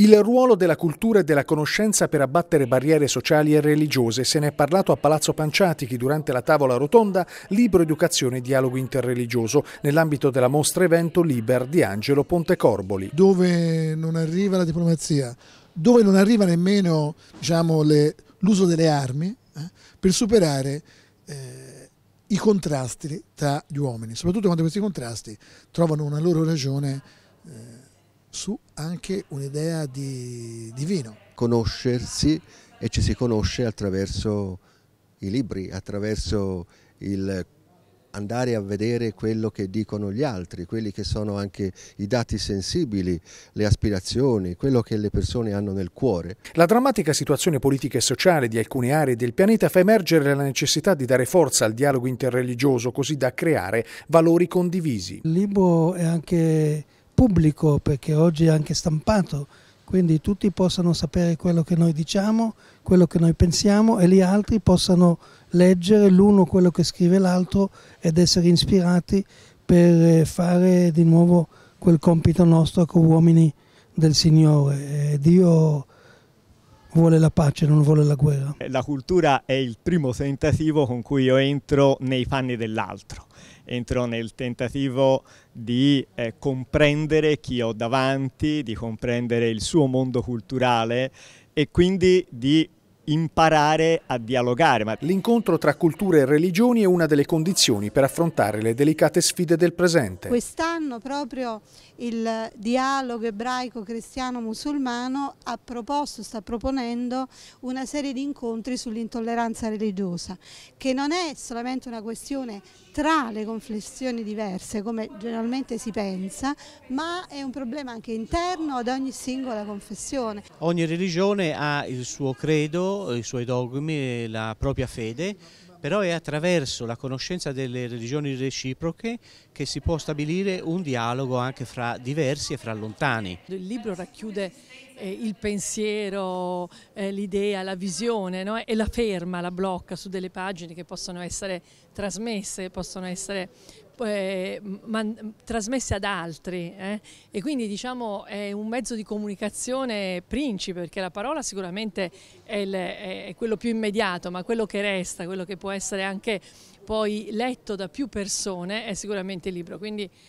Il ruolo della cultura e della conoscenza per abbattere barriere sociali e religiose se ne è parlato a Palazzo Panciatichi durante la tavola rotonda Libro Educazione e Dialogo Interreligioso nell'ambito della mostra evento Liber di Angelo Pontecorboli. Dove non arriva la diplomazia, dove non arriva nemmeno diciamo, l'uso delle armi eh, per superare eh, i contrasti tra gli uomini, soprattutto quando questi contrasti trovano una loro ragione eh, su anche un'idea di, di vino. Conoscersi e ci si conosce attraverso i libri, attraverso il andare a vedere quello che dicono gli altri, quelli che sono anche i dati sensibili, le aspirazioni, quello che le persone hanno nel cuore. La drammatica situazione politica e sociale di alcune aree del pianeta fa emergere la necessità di dare forza al dialogo interreligioso così da creare valori condivisi. Il libro è anche pubblico, perché oggi è anche stampato, quindi tutti possano sapere quello che noi diciamo, quello che noi pensiamo e gli altri possano leggere l'uno quello che scrive l'altro ed essere ispirati per eh, fare di nuovo quel compito nostro come uomini del Signore. Eh, Dio vuole la pace, non vuole la guerra. La cultura è il primo tentativo con cui io entro nei panni dell'altro, entro nel tentativo di eh, comprendere chi ho davanti, di comprendere il suo mondo culturale e quindi di imparare a dialogare. Ma... L'incontro tra culture e religioni è una delle condizioni per affrontare le delicate sfide del presente. Quest'anno proprio il dialogo ebraico cristiano musulmano ha proposto, sta proponendo una serie di incontri sull'intolleranza religiosa, che non è solamente una questione tra le confessioni diverse, come generalmente si pensa, ma è un problema anche interno ad ogni singola confessione. Ogni religione ha il suo credo, i suoi dogmi e la propria fede, però è attraverso la conoscenza delle religioni reciproche che si può stabilire un dialogo anche fra diversi e fra lontani. Il libro racchiude eh, il pensiero, eh, l'idea, la visione no? e la ferma, la blocca su delle pagine che possono essere trasmesse, possono essere eh, trasmesse ad altri eh? e quindi diciamo è un mezzo di comunicazione principe perché la parola sicuramente è, il, è quello più immediato ma quello che resta, quello che può essere anche poi letto da più persone è sicuramente il libro, quindi